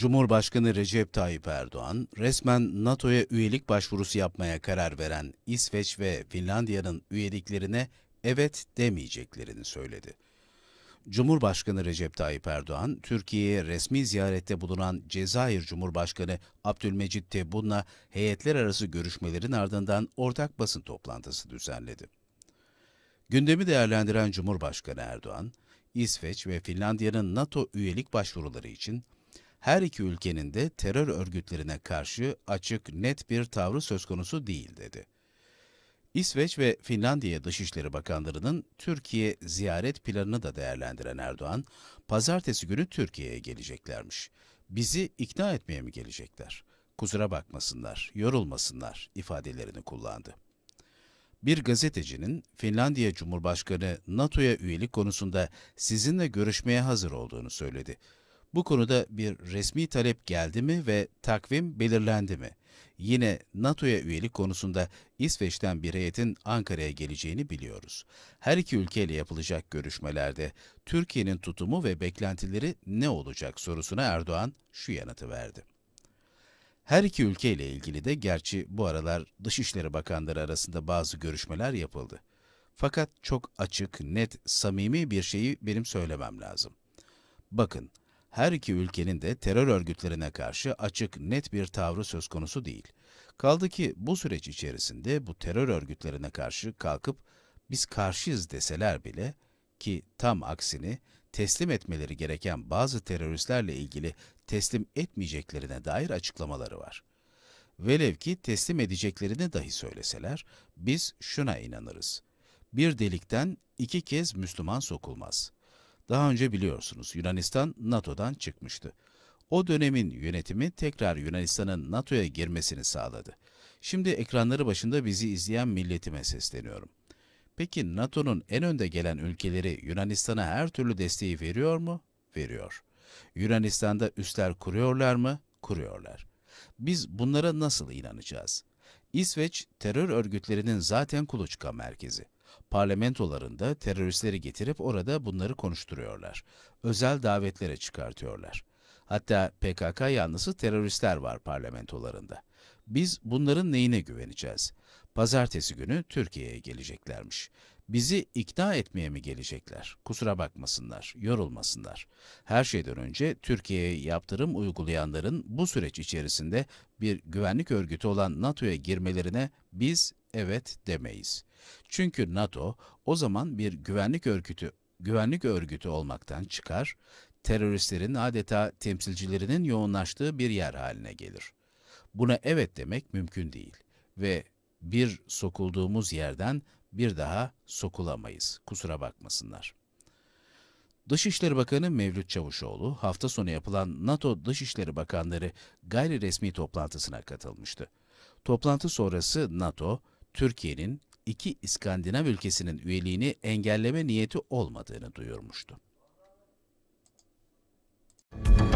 Cumhurbaşkanı Recep Tayyip Erdoğan, resmen NATO'ya üyelik başvurusu yapmaya karar veren İsveç ve Finlandiya'nın üyeliklerine evet demeyeceklerini söyledi. Cumhurbaşkanı Recep Tayyip Erdoğan, Türkiye'ye resmi ziyarette bulunan Cezayir Cumhurbaşkanı Abdülmecit Tebboun'la heyetler arası görüşmelerin ardından ortak basın toplantısı düzenledi. Gündemi değerlendiren Cumhurbaşkanı Erdoğan, İsveç ve Finlandiya'nın NATO üyelik başvuruları için her iki ülkenin de terör örgütlerine karşı açık, net bir tavrı söz konusu değil dedi. İsveç ve Finlandiya Dışişleri Bakanlarının Türkiye ziyaret planını da değerlendiren Erdoğan, pazartesi günü Türkiye'ye geleceklermiş. Bizi ikna etmeye mi gelecekler? Kusura bakmasınlar, yorulmasınlar ifadelerini kullandı. Bir gazetecinin Finlandiya Cumhurbaşkanı NATO'ya üyelik konusunda sizinle görüşmeye hazır olduğunu söyledi. Bu konuda bir resmi talep geldi mi ve takvim belirlendi mi? Yine NATO'ya üyelik konusunda İsveç'ten bir heyetin Ankara'ya geleceğini biliyoruz. Her iki ülkeyle yapılacak görüşmelerde Türkiye'nin tutumu ve beklentileri ne olacak sorusuna Erdoğan şu yanıtı verdi. Her iki ülkeyle ilgili de gerçi bu aralar Dışişleri Bakanları arasında bazı görüşmeler yapıldı. Fakat çok açık, net, samimi bir şeyi benim söylemem lazım. Bakın, her iki ülkenin de terör örgütlerine karşı açık, net bir tavrı söz konusu değil. Kaldı ki bu süreç içerisinde bu terör örgütlerine karşı kalkıp biz karşıyız deseler bile ki tam aksini teslim etmeleri gereken bazı teröristlerle ilgili teslim etmeyeceklerine dair açıklamaları var. Velev ki teslim edeceklerini dahi söyleseler, biz şuna inanırız. Bir delikten iki kez Müslüman sokulmaz. Daha önce biliyorsunuz Yunanistan NATO'dan çıkmıştı. O dönemin yönetimi tekrar Yunanistan'ın NATO'ya girmesini sağladı. Şimdi ekranları başında bizi izleyen milletime sesleniyorum. Peki NATO'nun en önde gelen ülkeleri Yunanistan'a her türlü desteği veriyor mu? Veriyor. Yunanistan'da üsler kuruyorlar mı? Kuruyorlar. Biz bunlara nasıl inanacağız? İsveç terör örgütlerinin zaten kuluçka merkezi. Parlamentolarında teröristleri getirip orada bunları konuşturuyorlar. Özel davetlere çıkartıyorlar. Hatta PKK yanlısı teröristler var parlamentolarında. Biz bunların neyine güveneceğiz? Pazartesi günü Türkiye'ye geleceklermiş. Bizi ikna etmeye mi gelecekler? Kusura bakmasınlar, yorulmasınlar. Her şeyden önce Türkiye'ye yaptırım uygulayanların bu süreç içerisinde bir güvenlik örgütü olan NATO'ya girmelerine biz evet demeyiz. Çünkü NATO o zaman bir güvenlik örgütü güvenlik örgütü olmaktan çıkar, teröristlerin adeta temsilcilerinin yoğunlaştığı bir yer haline gelir. Buna evet demek mümkün değil ve bir sokulduğumuz yerden bir daha sokulamayız. Kusura bakmasınlar. Dışişleri Bakanı Mevlüt Çavuşoğlu hafta sonu yapılan NATO Dışişleri Bakanları gayri resmi toplantısına katılmıştı. Toplantı sonrası NATO, Türkiye'nin iki İskandinav ülkesinin üyeliğini engelleme niyeti olmadığını duyurmuştu. Müzik